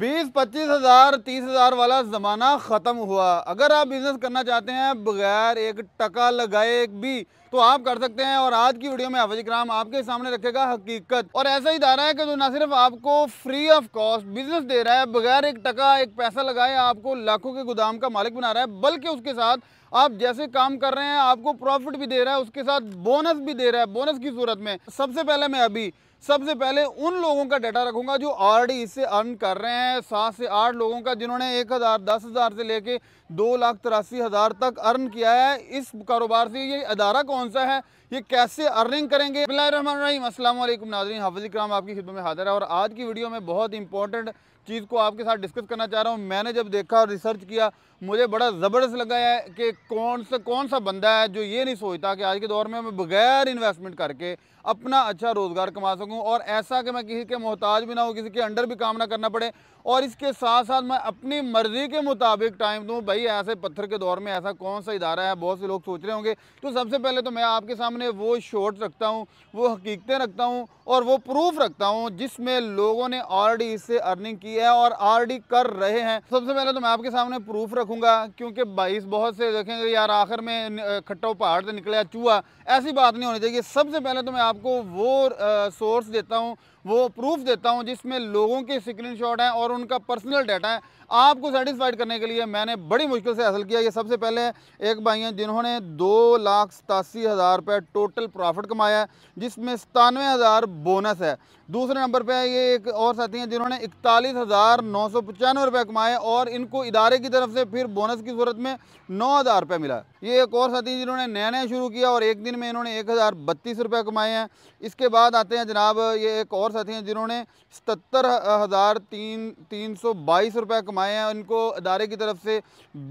बीस पच्चीस हज़ार तीस हज़ार वाला ज़माना ख़त्म हुआ अगर आप बिज़नेस करना चाहते हैं बगैर एक टका लगाए भी तो आप कर सकते हैं और आज की वीडियो में हफज इक्राम आपके सामने रखेगा हकीकत और ऐसा ही इदारा है कि जो ना सिर्फ आपको फ्री ऑफ कॉस्ट बिजनेस दे रहा है बगैर एक टका एक पैसा लगाए आपको लाखों के गोदाम का मालिक बना रहा है बल्कि उसके साथ आप जैसे काम कर रहे हैं आपको प्रॉफिट भी दे रहा है उसके साथ बोनस भी दे रहा है बोनस की सूरत में सबसे पहले मैं अभी सबसे पहले उन लोगों का डाटा रखूंगा जो ऑलरेडी इससे अर्न कर रहे हैं सात से आठ लोगों का जिन्होंने एक हज़ार दस हज़ार से लेके दो लाख तिरासी हज़ार तक अर्न किया है इस कारोबार से ये अदारा कौन कौन सा है ये कैसे अर्निंग करेंगे अस्सलाम नाजरीन हाफिज कराम आपकी खिदमत में हाजिर है और आज की वीडियो में बहुत इंपॉर्टेंट चीज़ को आपके साथ डिस्कस करना चाह रहा हूँ मैंने जब देखा और रिसर्च किया मुझे बड़ा ज़बरदस्त लगा है कि कौन सा कौन सा बंदा है जो ये नहीं सोचता कि आज के दौर में मैं बगैर इन्वेस्टमेंट करके अपना अच्छा रोज़गार कमा सकूँ और ऐसा कि मैं किसी के मोहताज भी ना हो किसी के अंडर भी काम ना करना पड़े और इसके साथ साथ मैं अपनी मर्ज़ी के मुताबिक टाइम दूँ भाई ऐसे पत्थर के दौर में ऐसा कौन सा इदारा है बहुत से लोग सोच रहे होंगे तो सबसे पहले तो मैं आपके सामने सामने वो शॉर्ट रखता हूँ वो हकीकतें रखता हूँ और वो प्रूफ रखता हूँ जिसमें लोगों ने ऑलरेडी इससे अर्निंग की है और ऑलरेडी कर रहे हैं सबसे पहले तो मैं आपके सामने प्रूफ रखूँगा क्योंकि बाईस बहुत से देखेंगे यार आखिर में खट्टो पहाड़ से निकला चूहा ऐसी बात नहीं होनी चाहिए सबसे पहले तो मैं आपको वो सोर्स देता हूँ वो प्रूफ देता हूँ जिसमें लोगों के स्क्रीन शॉट हैं और उनका पर्सनल डाटा है आपको सेटिस्फाइड करने के लिए मैंने बड़ी मुश्किल से हासिल किया ये सबसे पहले एक भाई हैं जिन्होंने दो लाख सतासी हज़ार रुपये टोटल प्रॉफिट कमाया है जिसमें सतानवे हज़ार बोनस है दूसरे नंबर पे ये एक और साथी हैं जिन्होंने इकतालीस हज़ार नौ सौ पचानवे रुपये कमाए और इनको इदारे की तरफ से फिर बोनस की सूरत में नौ हज़ार रुपये मिला ये एक और साथी जिन्होंने नया नया शुरू किया और एक दिन में इन्होंने एक हज़ार बत्तीस रुपये कमाए हैं इसके बाद आते हैं जनाब ये एक और साथी हैं जिन्होंने सतर हज़ार तीन तीन सौ बाईस रुपये कमाए हैं इनको अदारे की तरफ से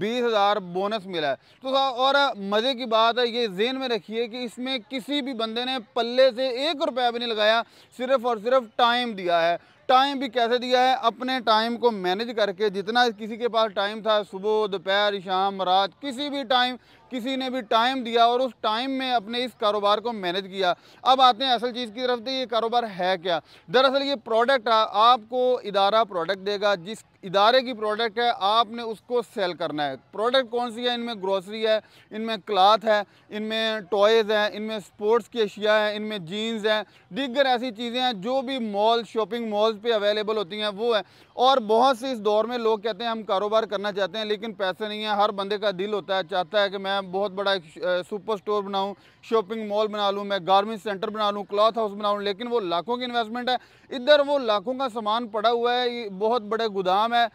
बीस हज़ार बोनस मिला है तो साहब और मज़े की बात है ये जेन में रखिए कि इसमें किसी भी बंदे ने पल्ले से एक रुपया भी नहीं लगाया सिर्फ़ और सिर्फ टाइम दिया है टाइम भी कैसे दिया है अपने टाइम को मैनेज करके जितना किसी के पास टाइम था सुबह दोपहर शाम रात किसी भी टाइम किसी ने भी टाइम दिया और उस टाइम में अपने इस कारोबार को मैनेज किया अब आते हैं असल चीज़ की तरफ से ये कारोबार है क्या दरअसल ये प्रोडक्ट आपको इदारा प्रोडक्ट देगा जिस इदारे की प्रोडक्ट है आपने उसको सेल करना है प्रोडक्ट कौन सी है इनमें ग्रोसरी है इनमें क्लाथ है इनमें टॉयज़ हैं इनमें स्पोर्ट्स की अशिया है इनमें जीन्स हैं दीगर ऐसी चीज़ें हैं जो भी मॉल शॉपिंग मॉल्स पे अवेलेबल होती हैं वो है और बहुत से इस दौर में लोग कहते हैं हम कारोबार करना चाहते हैं लेकिन पैसे नहीं हैं हर बंदे का दिल होता है चाहता है कि मैं मैं बहुत बड़ा एक सुपर स्टोर बनाऊं शॉपिंग मॉल बना लूं मैं गारमेंट सेंटर बना लूं क्लॉथ हाउस बनाऊँ लेकिन वो लाखों की इन्वेस्टमेंट है इधर वो लाखों का सामान पड़ा हुआ है बहुत बड़े गोदाम है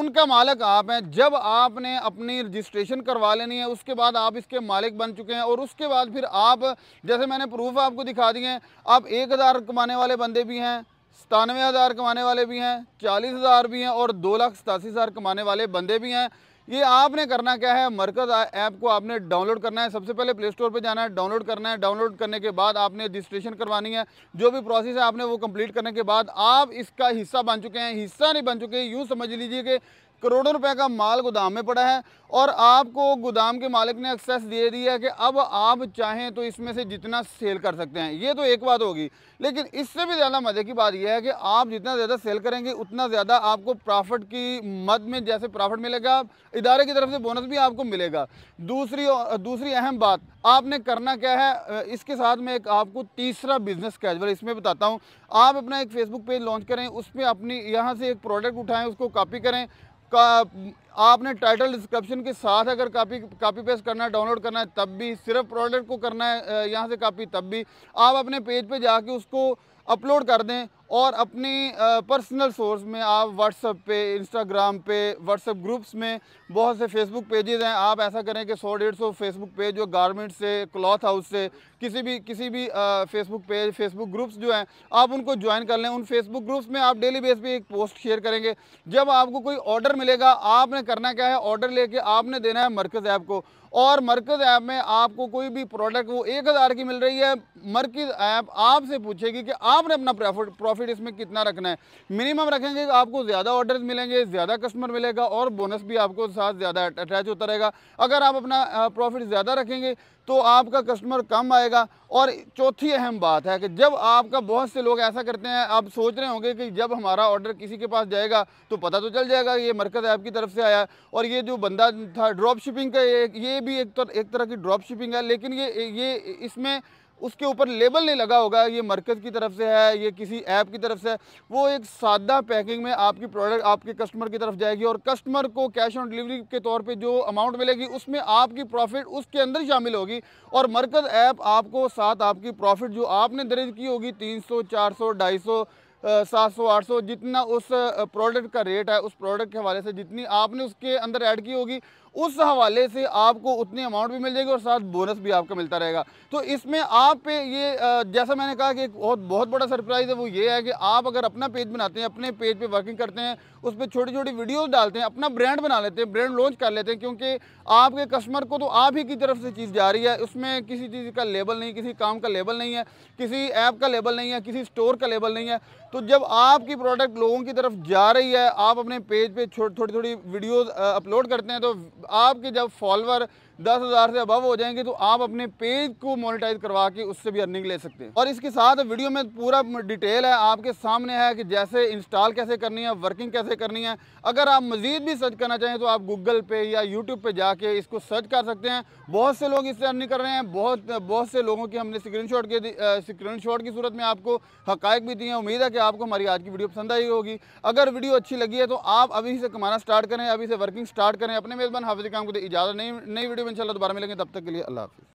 उनका मालिक आप हैं जब आपने अपनी रजिस्ट्रेशन करवा लेनी है उसके बाद आप इसके मालिक बन चुके हैं और उसके बाद फिर आप जैसे मैंने प्रूफ आपको दिखा दिए हैं आप एक हज़ार कमाने वाले बंदे भी हैं सतानवे हज़ार कमाने वाले भी हैं चालीस हज़ार भी हैं और दो लाख सतासी हज़ार कमाने वाले बंदे भी हैं ये आपने करना क्या है मरकज़ ऐप को आपने डाउनलोड करना है सबसे पहले प्ले स्टोर पर जाना है डाउनलोड करना है डाउनलोड करने के बाद आपने रजिस्ट्रेशन करवानी है जो भी प्रोसेस है आपने वो कंप्लीट करने के बाद आप इसका हिस्सा बन चुके हैं हिस्सा नहीं बन चुके यूँ समझ लीजिए कि करोड़ों रुपए का माल गोदाम में पड़ा है और आपको गोदाम के मालिक ने एक्सेस दे दिया है कि अब आप चाहें तो इसमें से जितना सेल कर सकते हैं ये तो एक बात होगी लेकिन इससे भी ज़्यादा मज़े की बात यह है कि आप जितना ज़्यादा सेल करेंगे उतना ज़्यादा आपको प्रॉफिट की मद में जैसे प्रॉफिट मिलेगा इदारे की तरफ से बोनस भी आपको मिलेगा दूसरी दूसरी अहम बात आपने करना क्या है इसके साथ में एक आपको तीसरा बिजनेस कैजल इसमें बताता हूँ आप अपना एक फेसबुक पेज लॉन्च करें उस पर अपनी यहाँ से एक प्रोडक्ट उठाएँ उसको कॉपी करें का आपने टाइटल डिस्क्रिप्शन के साथ अगर कापी कापी पेस्ट करना है डाउनलोड करना है तब भी सिर्फ प्रोडक्ट को करना है यहाँ से कापी तब भी आप अपने पेज पे जाके उसको अपलोड कर दें और अपनी पर्सनल सोर्स में आप व्हाट्सअप पे इंस्टाग्राम पे व्हाट्सअप ग्रुप्स में बहुत से फेसबुक पेजेज़ हैं आप ऐसा करें कि सौ डेढ़ सौ फेसबुक पेज जो गारमेंट से क्लॉथ हाउस से किसी भी किसी भी फेसबुक पेज फेसबुक ग्रुप्स जो हैं आप उनको ज्वाइन कर लें उन फेसबुक ग्रुप्स में आप डेली बेस पे एक पोस्ट शेयर करेंगे जब आपको कोई ऑर्डर मिलेगा आपने करना क्या है ऑर्डर लेके आपने देना है मरकज़ ऐप को और मरकज़ ऐप में आपको कोई भी प्रोडक्ट वो एक हज़ार की मिल रही है मरकज़ ऐप आपसे पूछेगी कि आपने अपना प्रॉफिट प्रॉफिट इसमें कितना रखना है मिनिमम रखेंगे कि आपको ज़्यादा ऑर्डर्स मिलेंगे ज़्यादा कस्टमर मिलेगा और बोनस भी आपको साथ ज़्यादा अटैच होता रहेगा अगर आप अपना प्रॉफिट ज़्यादा रखेंगे तो आपका कस्टमर कम आएगा और चौथी अहम बात है कि जब आपका बहुत से लोग ऐसा करते हैं आप सोच रहे होंगे कि जब हमारा ऑर्डर किसी के पास जाएगा तो पता तो चल जाएगा ये मरकज़ ऐप की तरफ से आया और ये जो बंदा था ड्रॉप शिपिंग का ये, भी एक, तर, तो, एक तरह की ड्रॉप शिपिंग है लेकिन ये ये इसमें उसके ऊपर लेबल नहीं लगा होगा ये मरकज़ की तरफ से है ये किसी ऐप की तरफ से है वो एक सादा पैकिंग में आपकी प्रोडक्ट आपके कस्टमर की तरफ जाएगी और कस्टमर को कैश ऑन डिलीवरी के तौर पर जो अमाउंट मिलेगी उसमें आपकी प्रॉफिट उसके अंदर शामिल होगी और मरकज़ ऐप आपको साथ आपकी प्रॉफिट जो आपने दर्ज की होगी तीन सौ चार सौ ढाई सौ सात सौ आठ सौ जितना उस प्रोडक्ट का रेट है उस प्रोडक्ट के हवाले से जितनी आपने उसके अंदर ऐड की होगी उस हवाले से आपको उतनी अमाउंट भी मिल जाएगी और साथ बोनस भी आपका मिलता रहेगा तो इसमें आप पे ये जैसा मैंने कहा कि एक बहुत बहुत बड़ा सरप्राइज़ है वो ये है कि आप अगर अपना पेज बनाते हैं अपने पेज पे वर्किंग करते हैं उस पर छोटी छोटी वीडियोस डालते हैं अपना ब्रांड बना लेते हैं ब्रांड लॉन्च कर लेते हैं क्योंकि आपके कस्टमर को तो आप ही की तरफ से चीज़ जा रही है उसमें किसी चीज़ का लेबल नहीं किसी काम का लेबल नहीं है किसी ऐप का लेबल नहीं है किसी स्टोर का लेबल नहीं है तो जब आपकी प्रोडक्ट लोगों की तरफ जा रही है आप अपने पेज पर थोड़ी थोड़ी वीडियोज़ अपलोड करते हैं तो आपके जब फॉलोअर दस हज़ार से अबव हो जाएंगे तो आप अपने पेज को मोनिटाइज करवा के उससे भी अर्निंग ले सकते हैं और इसके साथ वीडियो में पूरा डिटेल है आपके सामने है कि जैसे इंस्टॉल कैसे करनी है वर्किंग कैसे करनी है अगर आप मज़ीद भी सर्च करना चाहें तो आप गूगल पे या यूट्यूब पे जाके इसको सर्च कर सकते हैं बहुत से लोग इससे अर्निंग कर रहे हैं बहुत बहुत से लोगों की हमने स्क्रीन शॉट के स्क्रीन शॉट की सूरत में आपको हकायक भी दी हैं उम्मीद है कि आपको हमारी आज की वीडियो पसंद आई होगी अगर वीडियो अच्छी लगी है तो आप अभी से कमाना स्टार्ट करें अभी से वर्किंग स्टार्ट करें अपने मेजबान हाफिज काम को तो इजाज़त नहीं नई वीडियो इंशाल्लाह दोबारा मिलेंगे तब तक के लिए अल्लाह हाफिज़